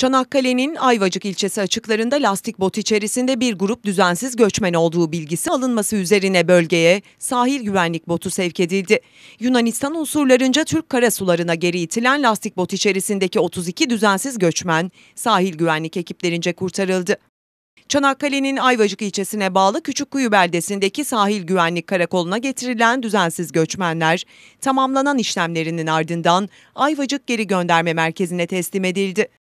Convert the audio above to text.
Çanakkale'nin Ayvacık ilçesi açıklarında lastik bot içerisinde bir grup düzensiz göçmen olduğu bilgisi alınması üzerine bölgeye sahil güvenlik botu sevk edildi. Yunanistan unsurlarınca Türk karasularına geri itilen lastik bot içerisindeki 32 düzensiz göçmen sahil güvenlik ekiplerince kurtarıldı. Çanakkale'nin Ayvacık ilçesine bağlı Küçükkuyu beldesindeki sahil güvenlik karakoluna getirilen düzensiz göçmenler tamamlanan işlemlerinin ardından Ayvacık geri gönderme merkezine teslim edildi.